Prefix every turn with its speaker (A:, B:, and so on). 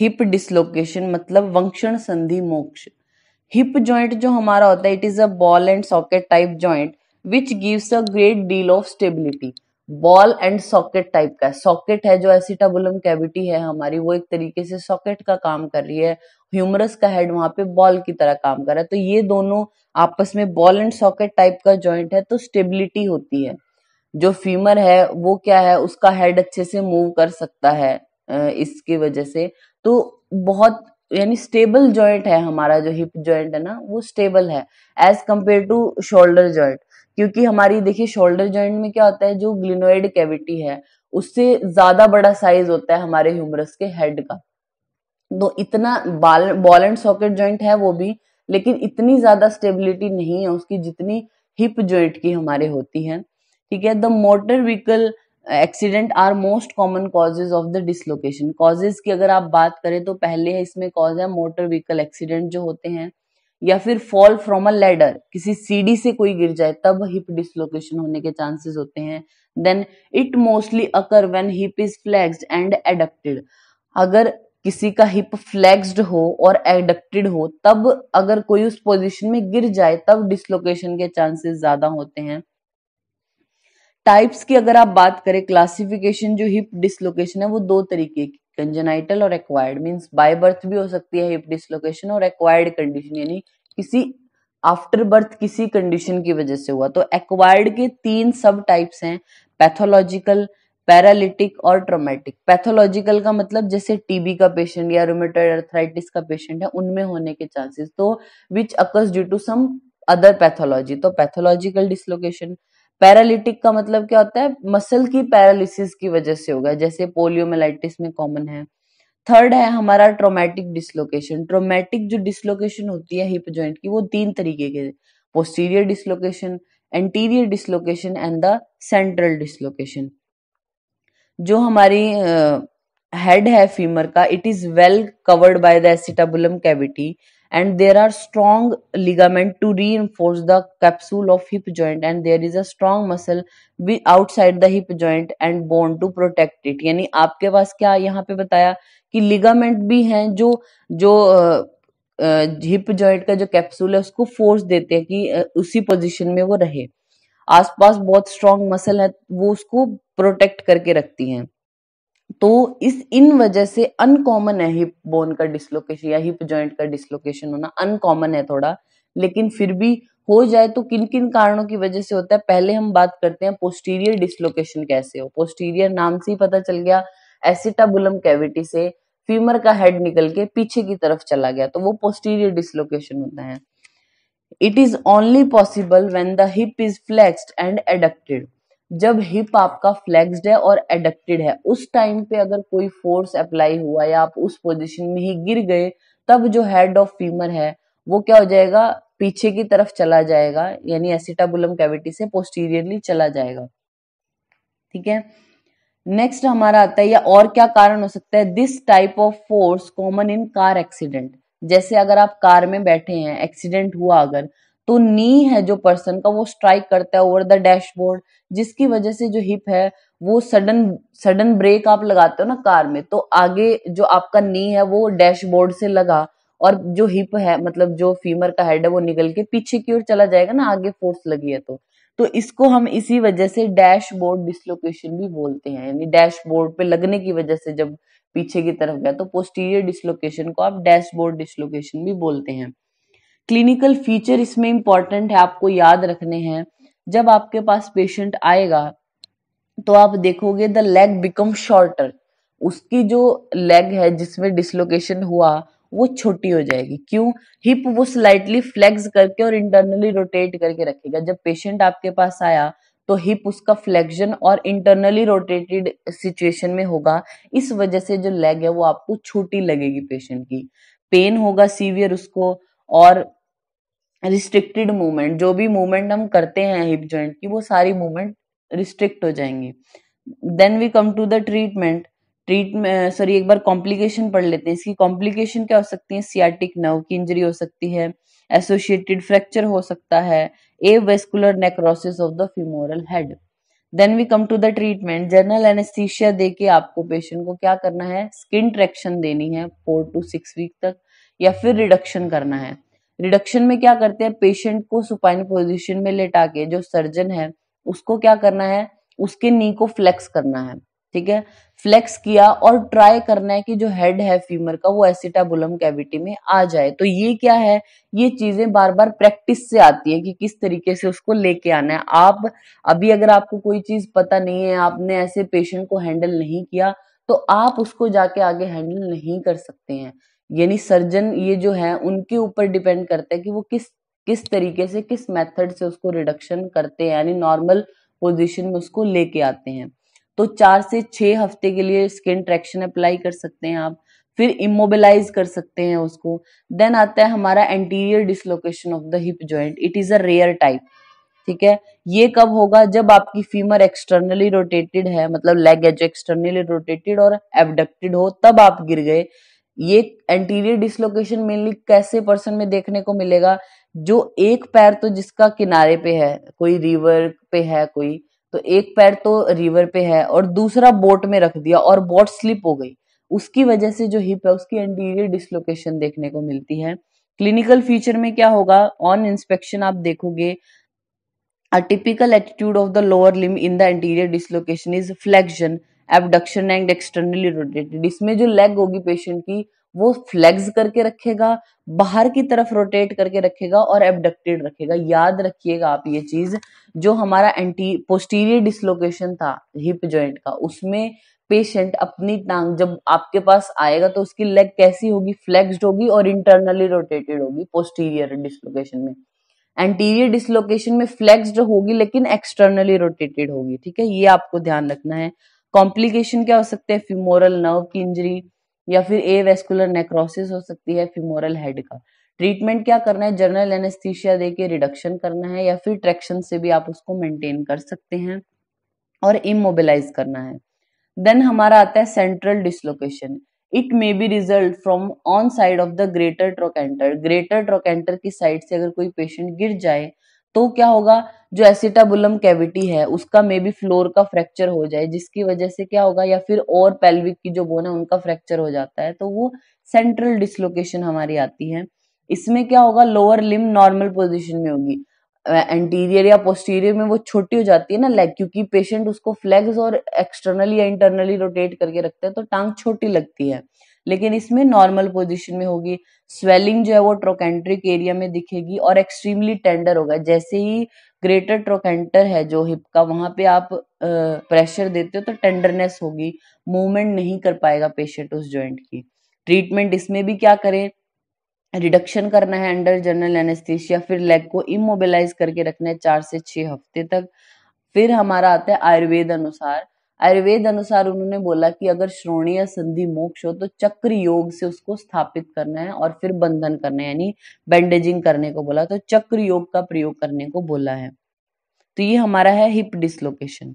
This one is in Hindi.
A: हिप डिसलोकेशन मतलब वंक्षण संधि मोक्ष हिप जॉइंट जो हमारा होता है it is a ball and socket type joint which gives a great deal of stability ball and socket type का सॉकेट है जो एसिटाबुलम कैविटी है हमारी वो एक तरीके से सॉकेट का काम कर रही है ह्यूमरस का हेड वहां पे बॉल की तरह काम कर रहा है तो ये दोनों आपस में बॉल एंड सॉकेट टाइप का जॉइंट है तो स्टेबिलिटी होती है जो फीमर है वो क्या है उसका हेड अच्छे से मूव कर सकता है इसकी वजह से तो बहुत यानी स्टेबल जॉइंट है हमारा जो हिप जॉइंट है ना वो स्टेबल है as compare to shoulder joint क्योंकि हमारी देखिए शोल्डर जॉइंट में क्या होता है जो ग्लिनोइड कैविटी है उससे ज्यादा बड़ा साइज होता है हमारे ह्यूमरस के हेड का तो इतना बाल बॉल एंड सॉकेट जॉइंट है वो भी लेकिन इतनी ज्यादा स्टेबिलिटी नहीं है उसकी जितनी हिप जॉइंट की हमारे होती है ठीक है the motor vehicle accident are most common causes of the dislocation causes की अगर आप बात करें तो पहले है इसमें कॉज है मोटर व्हीकल एक्सीडेंट जो होते हैं या फिर फॉल फ्रॉम अ लेडर किसी सीढ़ी से कोई गिर जाए तब हिप डिसलोकेशन होने के चांसेस होते हैं then it mostly occur when hip is flexed and adducted अगर किसी का हिप फ्लेक्स्ड हो और एडक्टेड हो तब अगर कोई उस पोजीशन में गिर जाए तब डिसलोकेशन के चांसेस ज्यादा होते हैं टाइप्स की अगर आप बात करें क्लासिफिकेशन जो हिप डिसलोकेशन है वो दो तरीके की कंजेनाइटल और एक्वायर्ड मींस बाय बर्थ भी हो सकती है हिप डिसलोकेशन और एक्वायर्ड कंडीशन यानी किसी आफ्टर बर्थ किसी कंडीशन की वजह से हुआ तो एक्वायर्ड के तीन सब टाइप्स हैं पैथोलॉजिकल पैरालिटिक और ट्रोमेटिक पैथोलॉजिकल का मतलब जैसे टीबी का पेशेंट या रोमेटोइड अर्थराइटिस का पेशेंट है उनमें होने के चांसेस तो which occurs due to some other pathology तो पैथोलॉजिकल डिसलोकेशन पैरालिटिक का मतलब क्या होता है मसल की पैरालिसिस की वजह से होगा जैसे पोलियोमेलाइटिस में कॉमन है थर्ड है हमारा ट्रोमेटिक डिसलोकेशन ट्रोमेटिक जो डिसलोकेशन होती है हिप जॉइंट की वो तीन तरीके के posterior dislocation anterior dislocation and the central dislocation जो हमारी हेड uh, है फीमर का it is well covered by the acetabulum cavity and there are strong ligament to reinforce the capsule of hip joint and there is a strong muscle वि outside the hip joint and bone to protect it यानी आपके पास क्या यहाँ पे बताया कि लिगामेंट भी है जो जो हिप uh, ज्वाइंट का जो कैप्सूल है उसको फोर्स देते हैं कि उसी पोजिशन में वो रहे आसपास बहुत स्ट्रॉन्ग मसल है वो उसको प्रोटेक्ट करके रखती हैं तो इस इन वजह से अनकॉमन है हिप बोन का डिसलोकेशन या हिप जॉइंट का डिसलोकेशन होना अनकॉमन है थोड़ा लेकिन फिर भी हो जाए तो किन किन कारणों की वजह से होता है पहले हम बात करते हैं पोस्टीरियर डिसलोकेशन कैसे हो पोस्टीरियर नाम से ही पता चल गया एसिटाबुलम कैविटी से फीमर का हेड निकल के पीछे की तरफ चला गया तो वो पोस्टीरियर डिसलोकेशन होता है it is only possible when the hip is flexed and adducted जब हिप आपका फ्लेक्सड है और एडक्टेड है उस टाइम पे अगर कोई फोर्स अप्लाई हुआ या आप उस पोजीशन में ही गिर गए तब जो हेड ऑफ फीमर है वो क्या हो जाएगा पीछे की तरफ चला जाएगा यानी एसिटाबुलम कैविटी से पोस्टीरियरली चला जाएगा ठीक है नेक्स्ट हमारा आता है या और क्या कारण हो सकता है this type of force common in car accident जैसे अगर आप कार में बैठे हैं एक्सीडेंट हुआ अगर तो नी है जो पर्सन का वो स्ट्राइक करता है ओवर द डैशबोर्ड जिसकी वजह से जो हिप है वो सडन सडन ब्रेक आप लगाते हो ना कार में तो आगे जो आपका नी है वो डैशबोर्ड से लगा और जो हिप है मतलब जो फीमर का हेड है वो निकल के पीछे की ओर चला जाएगा ना आगे फोर्स लगी है तो तो इसको हम इसी वजह से डैशबोर्ड डिसलोकेशन भी बोलते हैं यानी डैशबोर्ड पे लगने की वजह से जब पीछे की तरफ गया तो पोस्टीरियर डिसलोकेशन को आप डैशबोर्ड डिसलोकेशन भी बोलते हैं क्लिनिकल फीचर इसमें इंपॉर्टेंट है आपको याद रखने हैं जब आपके पास पेशेंट आएगा तो आप देखोगे द लेग बिकम शॉर्टर उसकी जो लेग है जिसमें डिसलोकेशन हुआ वो छोटी हो जाएगी क्यों हिप वो स्लाइटली फ्लेक्स करके और इंटरनली रोटेट करके रखेगा जब पेशेंट आपके पास आया तो हिप उसका फ्लेक्शन और इंटरनली रोटेटेड सिचुएशन में होगा इस वजह से जो लेग है वो आपको छोटी लगेगी पेशेंट की पेन होगा सीवियर उसको और रिस्ट्रिक्टेड मूवमेंट जो भी मूवमेंट हम करते हैं हिप जॉइंट की वो सारी मूवमेंट रिस्ट्रिक्ट हो जाएंगी then we come to the treatment treatment sorry एक बार कॉम्प्लिकेशन पढ़ लेते हैं इसकी कॉम्प्लिकेशन क्या हो सकती है सियाटिक नर्व की इंजरी हो सकती है एसोसिएटेड फ्रैक्चर हो सकता है avascular necrosis of the femoral head then we come to the treatment general anaesthesia दे के आपको पेशेंट को क्या करना है स्किन ट्रैक्शन देनी है फोर टू सिक्स वीक तक या फिर रिडक्शन करना है रिडक्शन में क्या करते हैं पेशेंट को सुपाइन पोजिशन में लेटा के जो सर्जन है उसको क्या करना है उसके नी को फ्लेक्स करना है ठीक है फ्लेक्स किया और ट्राई करना है कि जो हेड है फीमर का वो एसिटाबुलम कैविटी में आ जाए तो ये क्या है ये चीजें बार बार प्रैक्टिस से आती है कि किस तरीके से उसको लेके आना है आप अभी अगर आपको कोई चीज पता नहीं है आपने ऐसे पेशेंट को हैंडल नहीं किया तो आप उसको जाके आगे हैंडल नहीं कर सकते हैं यानी सर्जन ये जो है उनके ऊपर डिपेंड करता है कि वो किस किस तरीके से किस मेथड से उसको रिडक्शन करते हैं यानी नॉर्मल पोजीशन में उसको लेके आते हैं तो चार से छह हफ्ते के लिए स्किन ट्रैक्शन अप्लाई कर सकते हैं आप फिर इमोबिलाइज कर सकते हैं उसको देन आता है हमारा anterior dislocation of the hip joint it is a rare type ठीक है ये कब होगा जब आपकी फीमर एक्सटर्नली रोटेटेड है मतलब लेग एज एक्सटर्नली रोटेटेड और एबडक्टेड हो तब आप गिर गए ये एंटीरियर डिसलोकेशन मेनली कैसे पर्सन में देखने को मिलेगा जो एक पैर तो जिसका किनारे पे है कोई रिवर पे है कोई तो एक पैर तो रिवर पे है और दूसरा बोट में रख दिया और बोट स्लिप हो गई उसकी वजह से जो हिप है उसकी एंटीरियर डिसलोकेशन देखने को मिलती है क्लिनिकल फीचर में क्या होगा ऑन इंस्पेक्शन आप देखोगे a typical attitude of the lower limb in the anterior dislocation is flexion abduction and externally rotated इसमें जो लेग होगी पेशेंट की वो फ्लेक्स करके रखेगा बाहर की तरफ रोटेट करके रखेगा और एबडक्टेड रखेगा याद रखिएगा आप ये चीज जो हमारा एंटी पोस्टीरियर डिसलोकेशन था हिप जॉइंट का उसमें पेशेंट अपनी टांग जब आपके पास आएगा तो उसकी लेग कैसी होगी फ्लेक्स्ड होगी और इंटरनली रोटेटेड होगी पोस्टीरियर डिसलोकेशन में एंटीरियर डिसलोकेशन में फ्लेक्स्ड होगी लेकिन एक्सटर्नली रोटेटेड होगी ठीक है ये आपको ध्यान रखना है कॉम्प्लिकेशन क्या हो सकते हैं फ्यूमोरल नर्व की इंजरी या फिर ए वेस्कुलर नेक्रोसिस हो सकती है फ्यूमोरल हेड का ट्रीटमेंट क्या करना है जनरल एनेस्थीशिया दे के रिडक्शन करना है या फिर ट्रैक्शन से भी आप उसको मेंटेन कर सकते हैं और इमोबिलाइज करना है देन हमारा आता है central dislocation it may be result from on side of the greater trochanter greater trochanter की साइड से अगर कोई पेशेंट गिर जाए तो क्या होगा जो एसिटाबुलम कैविटी है उसका मे बी फ्लोर का फ्रैक्चर हो जाए जिसकी वजह से क्या होगा या फिर और पेल्विक की जो बोन है उनका फ्रैक्चर हो जाता है तो वो सेंट्रल डिसलोकेशन हमारी आती है इसमें क्या होगा लोअर लिम नॉर्मल पोजिशन में होगी एंटीरियर या पोस्टीरियर में वो छोटी हो जाती है ना लेग क्योंकि पेशेंट उसको फ्लेक्स और एक्सटर्नली या इंटरनली रोटेट करके रखते हैं तो टांग छोटी लगती है लेकिन इसमें नॉर्मल पोजिशन में होगी स्वेलिंग जो है वो ट्रोकेंट्रिक एरिया में दिखेगी और एक्सट्रीमली टेंडर होगा जैसे ही ग्रेटर ट्रोकेंटर है जो हिप का वहां पे आप प्रेशर देते हो तो टेंडरनेस होगी मूवमेंट नहीं कर पाएगा पेशेंट उस जॉइंट की ट्रीटमेंट इसमें भी क्या करें रिडक्शन करना है अंडर जनरल एनेस्थीसिया फिर लेग को इमोबिलाइज करके रखना है चार से छह हफ्ते तक फिर हमारा आता है आयुर्वेद अनुसार आयुर्वेद अनुसार उन्होंने बोला कि अगर श्रोणीय संधि मोक्ष हो तो चक्र योग से उसको स्थापित करना है और फिर बंधन करना है यानी बैंडेजिंग करने को बोला तो चक्र योग का प्रयोग करने को बोला है तो ये हमारा है हिप डिसलोकेशन